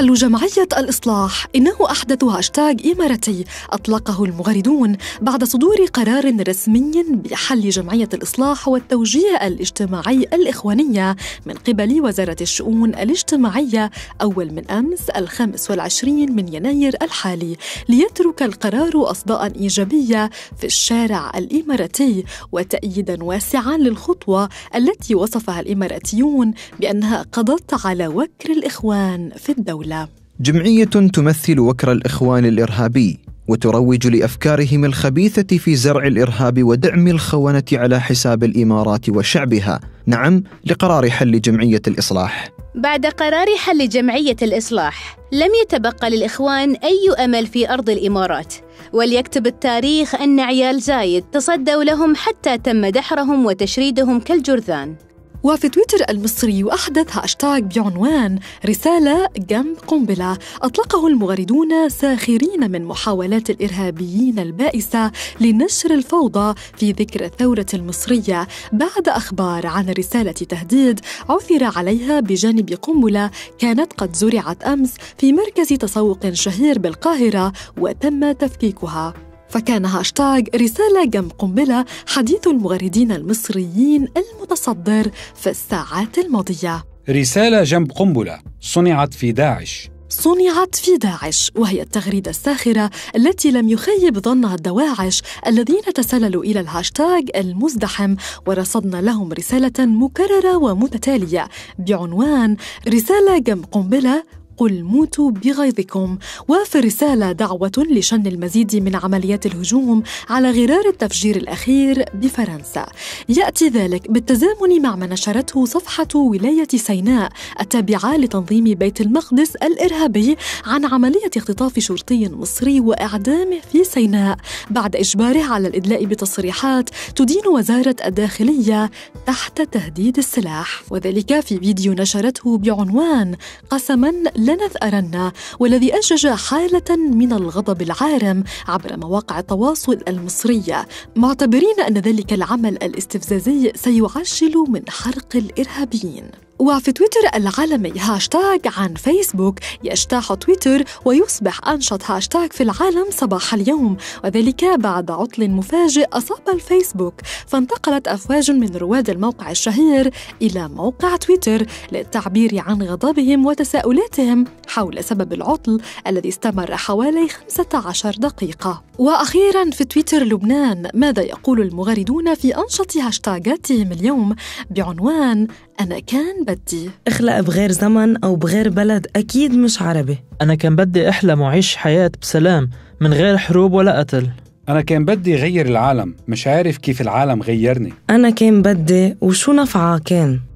محل جمعية الإصلاح إنه أحدث هاشتاغ إماراتي أطلقه المغردون بعد صدور قرار رسمي بحل جمعية الإصلاح والتوجيه الاجتماعي الإخوانية من قبل وزارة الشؤون الاجتماعية أول من أمس الخامس والعشرين من يناير الحالي ليترك القرار أصداء إيجابية في الشارع الإماراتي وتأييدا واسعا للخطوة التي وصفها الإماراتيون بأنها قضت على وكر الإخوان في الدولة الدولة جمعية تمثل وكر الإخوان الإرهابي وتروج لأفكارهم الخبيثة في زرع الإرهاب ودعم الخونة على حساب الإمارات وشعبها نعم لقرار حل جمعية الإصلاح بعد قرار حل جمعية الإصلاح لم يتبقى للإخوان أي أمل في أرض الإمارات وليكتب التاريخ أن عيال زايد تصدوا لهم حتى تم دحرهم وتشريدهم كالجرذان وفي تويتر المصري أحدث هاشتاغ بعنوان رسالة جنب قنبلة أطلقه المغردون ساخرين من محاولات الإرهابيين البائسة لنشر الفوضى في ذكر الثورة المصرية بعد أخبار عن رسالة تهديد عثر عليها بجانب قنبلة كانت قد زرعت أمس في مركز تسوق شهير بالقاهرة وتم تفكيكها فكان هاشتاغ رسالة جم قنبلة حديث المغردين المصريين المتصدر في الساعات الماضية رسالة جنب قنبلة صنعت في داعش صنعت في داعش وهي التغريدة الساخرة التي لم يخيب ظنها الدواعش الذين تسللوا إلى الهاشتاغ المزدحم ورصدنا لهم رسالة مكررة ومتتالية بعنوان رسالة جم قنبلة قل موتوا بغيظكم وفي الرسالة دعوة لشن المزيد من عمليات الهجوم على غرار التفجير الأخير بفرنسا يأتي ذلك بالتزامن مع ما نشرته صفحة ولاية سيناء التابعة لتنظيم بيت المقدس الإرهابي عن عملية اختطاف شرطي مصري وإعدامه في سيناء بعد إجباره على الإدلاء بتصريحات تدين وزارة الداخلية تحت تهديد السلاح وذلك في فيديو نشرته بعنوان قسما لا لنا أرنا والذي أنشج حالة من الغضب العارم عبر مواقع التواصل المصرية معتبرين أن ذلك العمل الاستفزازي سيعجل من حرق الإرهابيين وفي تويتر العالمي هاشتاغ عن فيسبوك يجتاح تويتر ويصبح أنشط هاشتاغ في العالم صباح اليوم وذلك بعد عطل مفاجئ أصاب الفيسبوك فانتقلت أفواج من رواد الموقع الشهير إلى موقع تويتر للتعبير عن غضبهم وتساؤلاتهم حول سبب العطل الذي استمر حوالي 15 دقيقة وأخيرا في تويتر لبنان ماذا يقول المغردون في أنشط هاشتاغاتهم اليوم بعنوان أنا كان بدي اخلق بغير زمن أو بغير بلد أكيد مش عربي أنا كان بدي أحلم وعيش حياة بسلام من غير حروب ولا قتل أنا كان بدي غير العالم مش عارف كيف العالم غيرني أنا كان بدي وشو نفعه كان